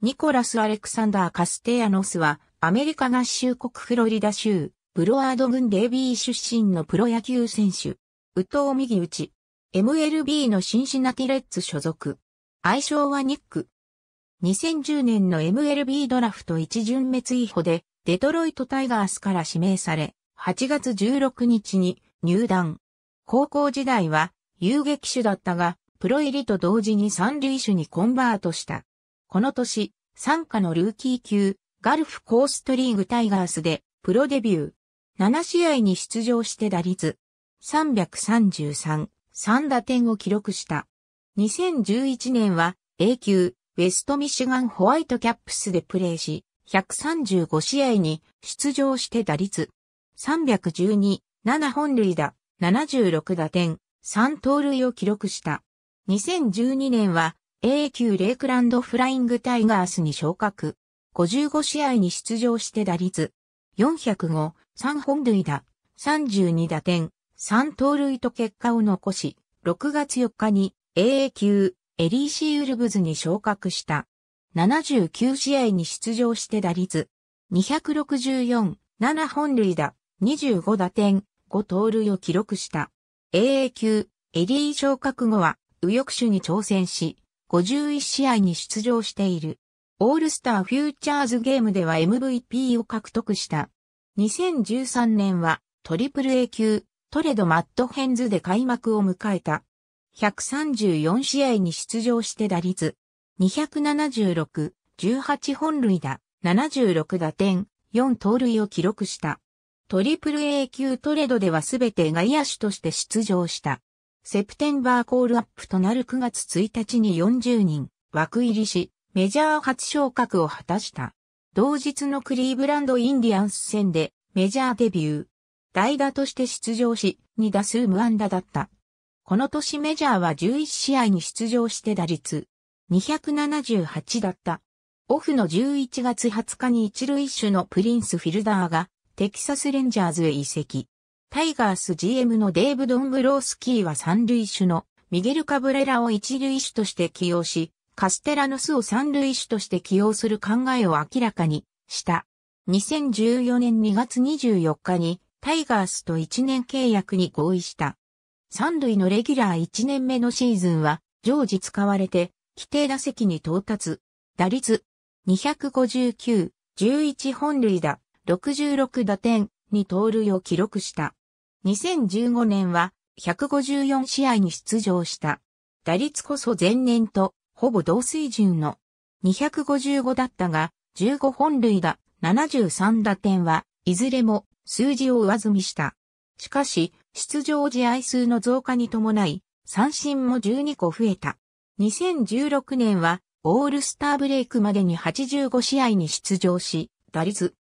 ニコラス・アレクサンダー・カステヤノスは、アメリカ合衆国フロリダ州、ブロワード郡デイビー出身のプロ野球選手。宇藤右打ち。MLB のシンシナティレッツ所属。愛称はニック。2010年の MLB ドラフト1巡目追捕で、デトロイトタイガースから指名され、8月16日に入団。高校時代は遊撃手だったが、プロ入りと同時に三塁手にコンバートした。この年、参加のルーキー級、ガルフコーストリーグタイガースで、プロデビュー。7試合に出場して打率、333、3打点を記録した。2011年は A 級、ウェストミシガンホワイトキャップスでプレーし、135試合に出場して打率、312、7本塁打、76打点、3盗塁を記録した。2012年は A 級レイクランドフライングタイガースに昇格。55試合に出場して打率。405、3本塁打、32打点、3盗塁と結果を残し、6月4日に AA 級エリーシーウルブズに昇格した。79試合に出場して打率。264、7本塁打、25打点、5盗塁を記録した。AA 級エリー昇格後は右翼手に挑戦し、51試合に出場している。オールスターフューチャーズゲームでは MVP を獲得した。2013年はトリプル A 級トレドマットヘンズで開幕を迎えた。134試合に出場して打率276、18本塁打、76打点、4盗塁を記録した。トリプル A 級トレドではすべて外野手として出場した。セプテンバーコールアップとなる9月1日に40人枠入りし、メジャー初昇格を果たした。同日のクリーブランドインディアンス戦でメジャーデビュー。代打として出場し、2打数無安打だった。この年メジャーは11試合に出場して打率278だった。オフの11月20日に一塁手のプリンスフィルダーがテキサスレンジャーズへ移籍。タイガース GM のデーブ・ドンブロースキーは三塁手のミゲル・カブレラを一塁手として起用し、カステラノスを三塁手として起用する考えを明らかにした。2014年2月24日にタイガースと1年契約に合意した。三塁のレギュラー1年目のシーズンは常時使われて規定打席に到達。打率259、11本塁打、66打点、に盗塁を記録した。2015年は154試合に出場した。打率こそ前年とほぼ同水準の255だったが、15本塁打、73打点はいずれも数字を上積みした。しかし、出場試合数の増加に伴い、三振も12個増えた。2016年は、オールスターブレイクまでに85試合に出場し、打率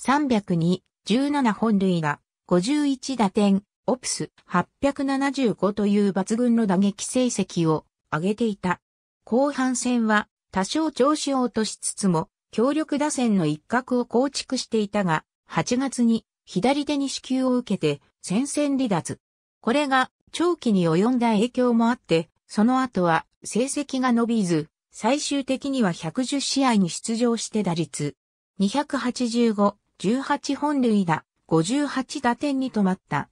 302、17本塁打、51打点、オプス875という抜群の打撃成績を上げていた。後半戦は多少調子を落としつつも、強力打線の一角を構築していたが、8月に左手に支給を受けて戦線離脱。これが長期に及んだ影響もあって、その後は成績が伸びず、最終的には110試合に出場して打率285、18本塁打、58打点に止まった。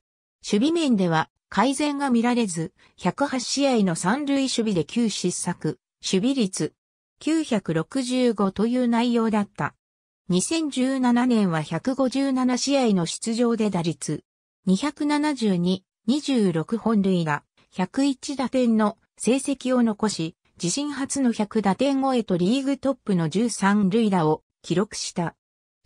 守備面では改善が見られず、108試合の三塁守備で9失策、守備率965という内容だった。2017年は157試合の出場で打率272、26本塁打、101打点の成績を残し、自身初の100打点超えとリーグトップの13塁打を記録した。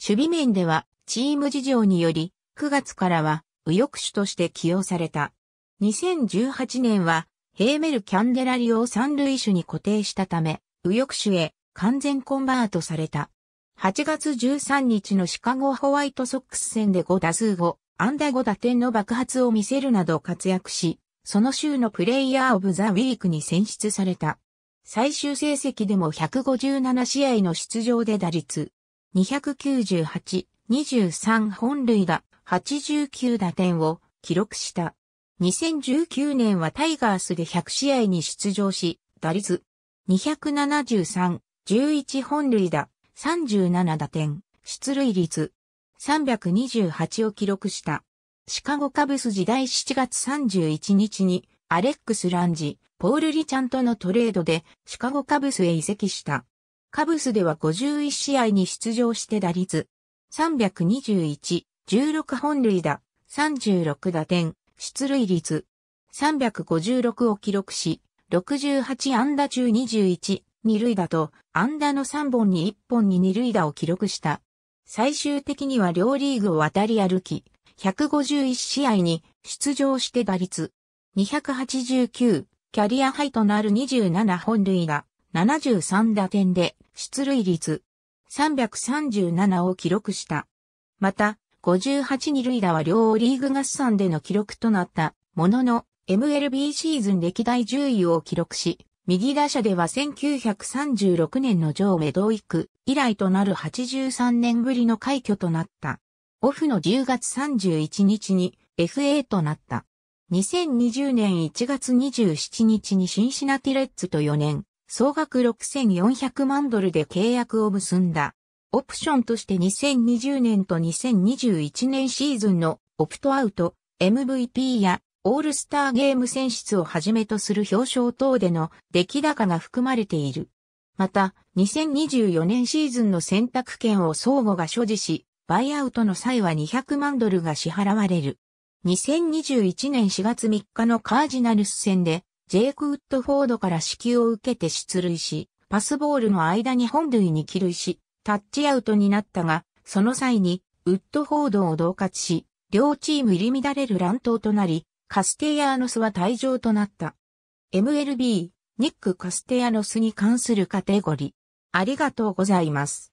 守備面ではチーム事情により、9月からは右翼手として起用された。2018年は、ヘーメル・キャンデラリを三塁手に固定したため、右翼手へ完全コンバートされた。8月13日のシカゴホワイトソックス戦で5打数5、ダー5打点の爆発を見せるなど活躍し、その週のプレイヤーオブザウィークに選出された。最終成績でも157試合の出場で打率298、23本塁打、89打点を記録した。2019年はタイガースで100試合に出場し、打率273、11本塁打、37打点、出塁率328を記録した。シカゴカブス時代7月31日にアレックス・ランジ、ポール・リチャンとのトレードでシカゴカブスへ移籍した。カブスでは51試合に出場して打率321、16本塁打、36打点、出塁率、356を記録し、68安打中21、二塁打と、安打の3本に1本に二塁打を記録した。最終的には両リーグを渡り歩き、151試合に出場して打率、289、キャリアハイとなる27本塁打、73打点で、出塁率、337を記録した。また、58二塁打は両リーグ合算での記録となったものの、MLB シーズン歴代10位を記録し、右打者では1936年の上下同育以来となる83年ぶりの快挙となった。オフの10月31日に FA となった。2020年1月27日にシンシナティレッツと4年、総額6400万ドルで契約を結んだ。オプションとして2020年と2021年シーズンのオプトアウト、MVP やオールスターゲーム選出をはじめとする表彰等での出来高が含まれている。また、2024年シーズンの選択権を相互が所持し、バイアウトの際は200万ドルが支払われる。2021年4月3日のカージナルス戦でジェイク・ウッドフォードから支給を受けて出塁し、パスボールの間に本塁に帰塁し、タッチアウトになったが、その際に、ウッドフォードを同活し、両チーム入り乱れる乱闘となり、カステヤーノスは退場となった。MLB、ニック・カステヤノスに関するカテゴリー。ありがとうございます。